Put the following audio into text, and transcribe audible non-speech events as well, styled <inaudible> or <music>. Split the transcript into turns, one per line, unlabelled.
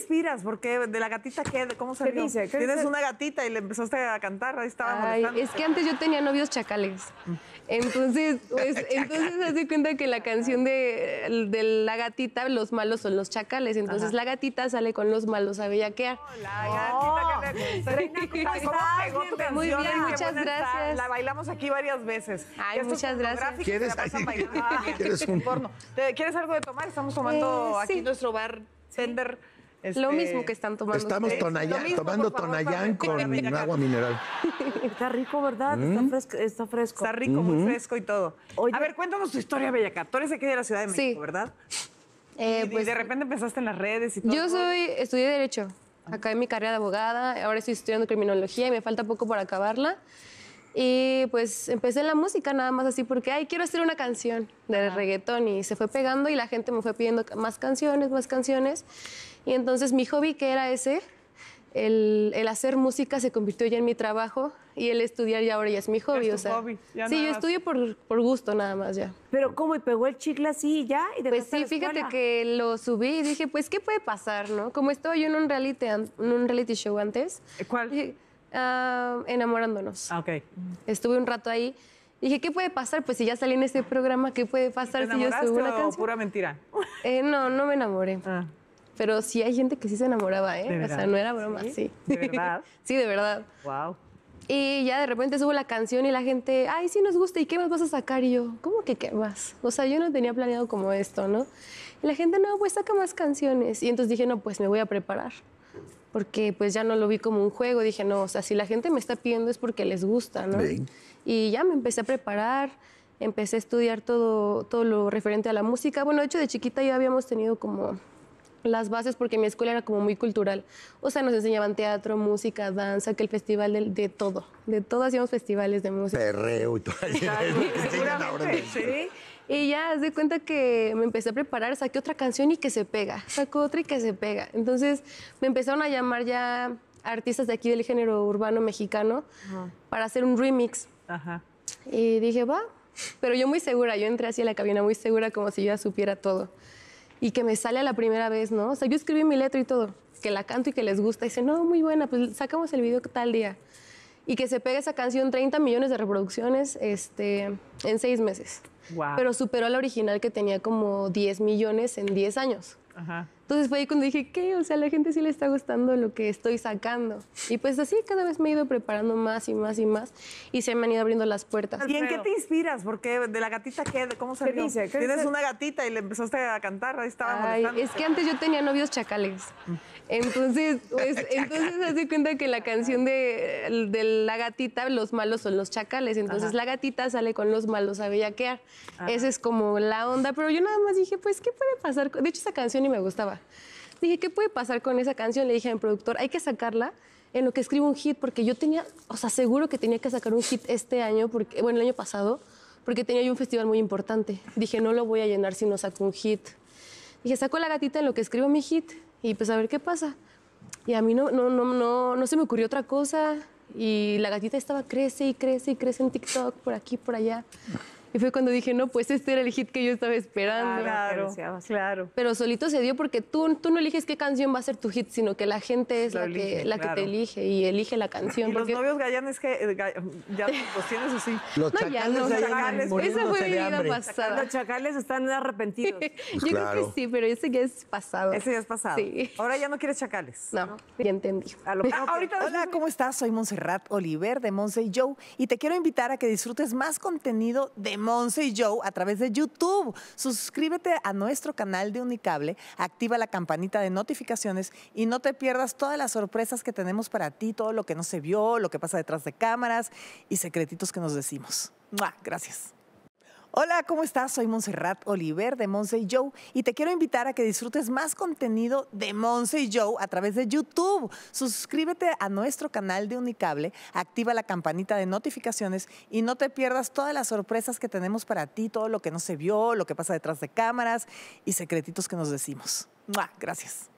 inspiras? Porque de la gatita, ¿qué? ¿cómo se dice? Tienes una gatita y le empezaste a cantar,
ahí estaba Es que antes yo tenía novios chacales. Mm. Entonces, <laughs> pues, entonces hace cuenta que la canción de, la gatita, los malos son los chacales. Entonces la gatita sale con los malos a Hola,
oh, gatita que oh. <laughs> Muy bien, muchas gracias. La
bailamos aquí varias veces. Ay, muchas gracias. ¿Quieres, ¿Quieres,
algo de tomar? Estamos tomando eh, aquí nuestro bar sender lo mismo este, que están tomando. Estamos tomando tonayán con agua mineral. <laughs> Está rico, ¿verdad? Mm. Está, fresco, está, rico, muy fresco y todo. A ver, cuéntanos tu historia, Bellacat. Tú eres aquí de la Ciudad de México, ¿verdad? Eh, pues, de repente empezaste en las redes y todo. Yo soy,
estudié Derecho. Ah. Acabé mi carrera de abogada. Ahora estoy estudiando criminología y me falta poco para acabarla. Y pues empecé en la música nada más así porque, ay, quiero hacer una canción de reggaetón y se fue pegando y la gente me fue pidiendo más canciones, más canciones. Y entonces mi hobby, que era ese, el, el, hacer música se convirtió ya en mi trabajo y el estudiar ya ahora ya es mi hobby. Es tu o sea, hobby sí, yo estudio por, por, gusto nada más ya. Pero ¿cómo? ¿Y pegó el chicle así ya? ¿Y pues sí, fíjate que lo subí y dije, pues, ¿qué puede pasar, no? Como estaba yo en un reality, en un reality show antes. ¿Eh, ¿Cuál? Ah, enamorándonos. Ah, ok. Estuve un rato ahí. Dije, ¿qué puede pasar? Pues si ya salí en este programa, ¿qué puede pasar si yo subo una canción? pura mentira? Eh, no, no me enamoré. Ah. Pero sí hay gente que sí se enamoraba, ¿eh? O sea, no era broma, sí. ¿De verdad? sí, de verdad. Wow. <laughs> Y ya de repente subo la canción y la gente, ay, sí nos gusta, ¿y qué más vas a sacar? Y yo, ¿cómo que qué más? O sea, yo no tenía planeado como esto, ¿no? Y la gente, no, pues saca más canciones. Y entonces dije, no, pues me voy a preparar. Porque pues ya no lo vi como un juego. Dije, no, o sea, si la gente me está pidiendo es porque les gusta, ¿no? Y ya me empecé a preparar empecé a estudiar todo, todo lo referente a la música. Bueno, de hecho, de chiquita ya habíamos tenido como las bases porque mi escuela era como muy cultural. O sea, nos enseñaban teatro, música, danza, que el festival de, todo. De todo hacíamos festivales de música.
Perreo y todo. <laughs> <laughs> sí.
Y ya, haz de cuenta que me empecé a preparar, saqué otra canción y que se pega. sacó otra y que se pega. Entonces me empezaron a llamar ya artistas de aquí del género urbano mexicano para hacer un remix. Y dije, va. Pero yo muy segura, yo entré así a la cabina muy segura como si yo ya supiera todo y que me sale a la primera vez, ¿no? O sea, yo escribí mi letra y todo, que la canto y que les gusta. Y dicen, no, muy buena, pues sacamos el video tal día. Y que se pegue esa canción 30 millones de reproducciones este, en seis meses. Pero superó a la original que tenía como 10 millones en 10 años. Ajá. Entonces fue ahí cuando dije, ¿qué? O sea, a la gente sí le está gustando lo que estoy sacando. Y pues así cada vez me he ido preparando más y más y más y se me han ido abriendo las puertas. ¿Y en qué te
inspiras? Porque de la gatita, ¿qué? ¿cómo se dice? Tienes una gatita y le empezaste a cantar, ahí estaba Ay, Es que antes yo tenía
novios chacales. Entonces, pues, <laughs> entonces hace cuenta que la canción de, la gatita, los malos son los chacales. Entonces la gatita sale con los malos a bellaquear. Esa es como la onda. Pero yo nada más dije, pues, ¿qué puede pasar? De hecho, esa canción ni me gustaba. Dije, ¿qué puede pasar con esa canción? Le dije al productor, hay que sacarla en lo que escribo un hit, porque yo tenía, o sea, seguro que tenía que sacar un hit este año, porque, bueno, el año pasado, porque tenía yo un festival muy importante. Dije, no lo voy a llenar si no saco un hit. Dije, saco la gatita en lo que escribo mi hit y pues a ver qué pasa. Y a mí no, no, no, no, no se me ocurrió otra cosa. Y la gatita estaba crece y crece y crece en TikTok, por aquí, por allá. Y fue cuando dije, no, pues este era el hit que yo estaba esperando. Claro, claro. Pero solito se dio porque tú, tú no eliges qué canción va a ser tu hit, sino que la gente es la, que, la que te elige y elige la canción. Y porque... los novios gallanes que eh,
ya los pues, tienes así. <laughs> Los chacales, no, ya, los chacales esa fue mi vida pasada. Los chacales están arrepentidos. <laughs> Pues yo creo que sí, pero ese ya es pasado. Ese ya es pasado. Sí. Ahora ya no quieres chacales. No, ya entendí. ahorita Hola, ¿cómo estás? Soy Montserrat Oliver de Monse y Joe y te quiero invitar a que disfrutes más contenido de Monse y Joe a través de YouTube. Suscríbete a nuestro canal de Unicable, activa la campanita de notificaciones y no te pierdas todas las sorpresas que tenemos para ti, todo lo que no se vio, lo que pasa detrás de cámaras y secretitos que nos decimos. Gracias. Hola, ¿cómo estás? Soy Montserrat Oliver de Monse y Joe y te quiero invitar a que disfrutes más contenido de Monse y Joe a través de YouTube. Suscríbete a nuestro canal de Unicable, activa la campanita de notificaciones y no te pierdas todas las sorpresas que tenemos para ti, todo lo que no se vio, lo que pasa detrás de cámaras y secretitos que nos decimos. Gracias.